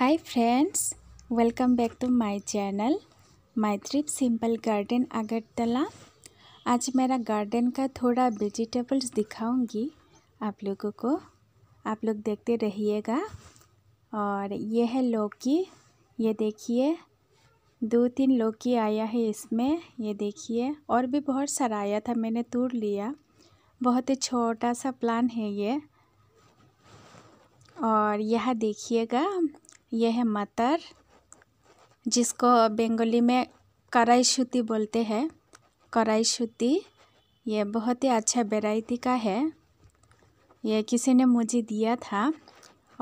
Hi friends welcome back to my channel my trip simple garden Agartala आज मेरा garden का थोड़ा वेजिटेबल्स दिखाऊंगी आप लोगों को आप लोग देखते रहिएगा और ये है लौकी ये देखिए दो तीन लौकी आया है इसमें ये देखिए और भी बहुत सारा आया था मैंने तोड़ लिया बहुत ही छोटा सा प्लान है ये और यह देखिएगा यह है मटर जिसको बंगाली में कराई सूती बोलते हैं कराई सूती ये बहुत ही अच्छा वेराइटी का है ये किसी ने मुझे दिया था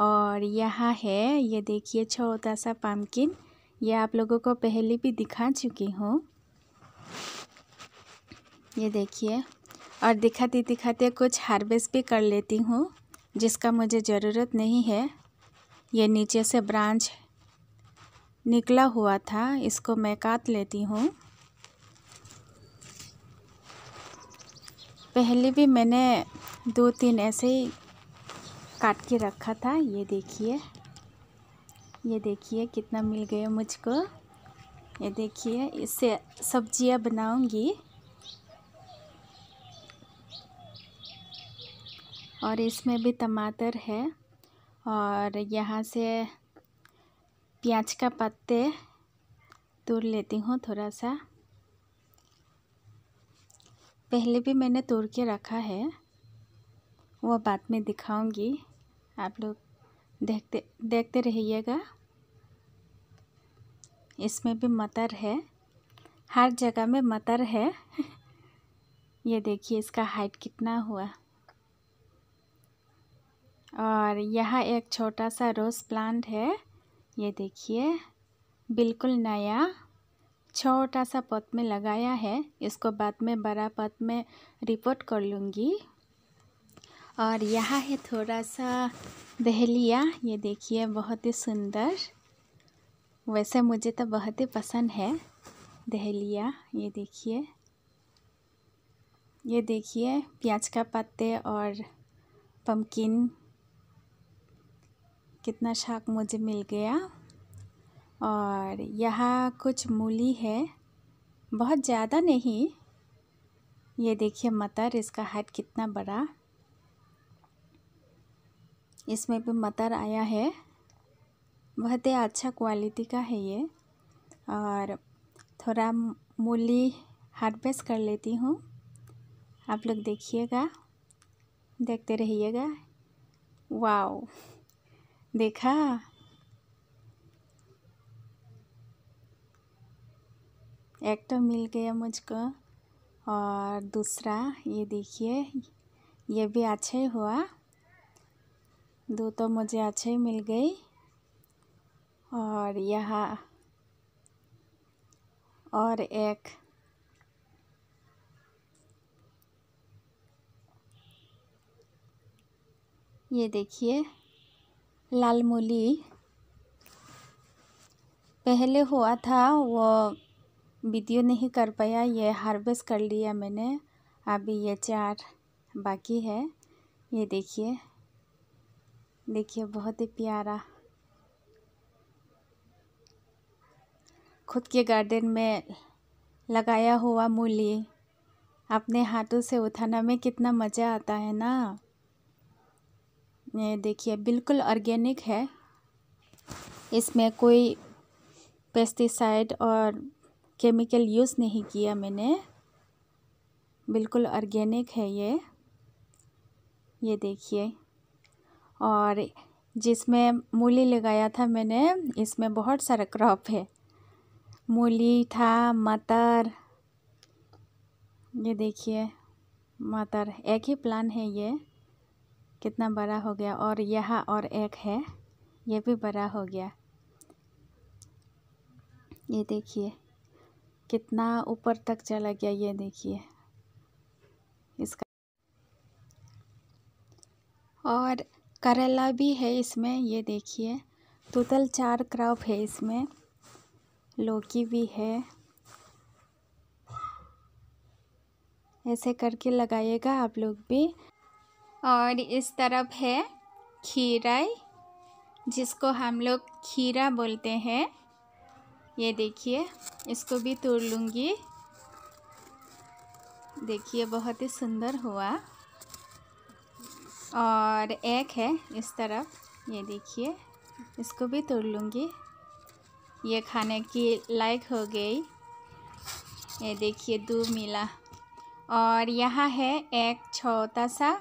और यहाँ है ये देखिए छोटा सा पम्पकिन ये आप लोगों को पहले भी दिखा चुकी हूँ ये देखिए और दिखाते दिखाते कुछ हार्वेस्ट भी कर लेती हूँ जिसका मुझे ज़रूरत नहीं है ये नीचे से ब्रांच निकला हुआ था इसको मैं काट लेती हूँ पहले भी मैंने दो तीन ऐसे ही काट के रखा था ये देखिए ये देखिए कितना मिल गया मुझको ये देखिए इससे सब्ज़ियाँ बनाऊंगी और इसमें भी टमाटर है और यहाँ से प्याज का पत्ते तोड़ लेती हूँ थोड़ा सा पहले भी मैंने तोड़ के रखा है वो बाद में दिखाऊंगी आप लोग देखते देखते रहिएगा इसमें भी मटर है हर जगह में मटर है ये देखिए इसका हाइट कितना हुआ और यहाँ एक छोटा सा रोज़ प्लांट है ये देखिए बिल्कुल नया छोटा सा पत में लगाया है इसको बाद में बड़ा पत में रिपोर्ट कर लूँगी और यहाँ है थोड़ा सा दहलिया ये देखिए बहुत ही सुंदर वैसे मुझे तो बहुत ही पसंद है दहलिया ये देखिए ये देखिए प्याज का पत्ते और पम्पकिन कितना शाक मुझे मिल गया और यहाँ कुछ मूली है बहुत ज़्यादा नहीं ये देखिए मटर इसका हाइट कितना बड़ा इसमें भी मटर आया है बहुत ही अच्छा क्वालिटी का है ये और थोड़ा मूली हार्वेस्ट कर लेती हूँ आप लोग देखिएगा देखते रहिएगा वाओ देखा एक तो मिल गया मुझको और दूसरा ये देखिए ये भी अच्छा ही हुआ दो तो मुझे अच्छे मिल गई और यहाँ और एक ये देखिए लालमोली पहले हुआ था वो वीडियो नहीं कर पाया ये हार्वेस्ट कर लिया मैंने अभी ये चार बाकी है ये देखिए देखिए बहुत ही प्यारा खुद के गार्डन में लगाया हुआ मूली अपने हाथों से उठाना में कितना मज़ा आता है ना ये देखिए बिल्कुल ऑर्गेनिक है इसमें कोई पेस्टिसाइड और केमिकल यूज़ नहीं किया मैंने बिल्कुल ऑर्गेनिक है ये ये देखिए और जिसमें मूली लगाया था मैंने इसमें बहुत सारा क्रॉप है मूली था मटर ये देखिए मटर एक ही प्लान है ये कितना बड़ा हो गया और यह और एक है ये भी बड़ा हो गया ये देखिए कितना ऊपर तक चला गया ये देखिए इसका और करेला भी है इसमें ये देखिए टोटल चार क्रॉप है इसमें लौकी भी है ऐसे करके लगाइएगा आप लोग भी और इस तरफ है खीराई जिसको हम लोग खीरा बोलते हैं ये देखिए इसको भी तोड़ लूँगी देखिए बहुत ही सुंदर हुआ और एक है इस तरफ ये देखिए इसको भी तोड़ लूँगी ये खाने की लायक हो गई ये देखिए दो मिला और यहाँ है एक छोटा सा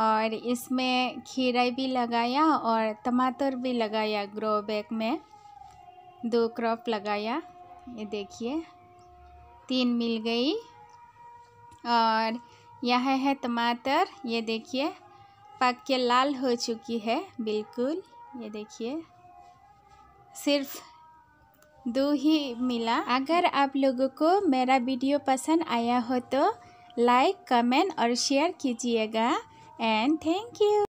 और इसमें खीरा भी लगाया और टमाटर भी लगाया ग्रो बैग में दो क्रॉप लगाया ये देखिए तीन मिल गई और यह है टमाटर ये देखिए पक के लाल हो चुकी है बिल्कुल ये देखिए सिर्फ दो ही मिला अगर आप लोगों को मेरा वीडियो पसंद आया हो तो लाइक कमेंट और शेयर कीजिएगा and thank you.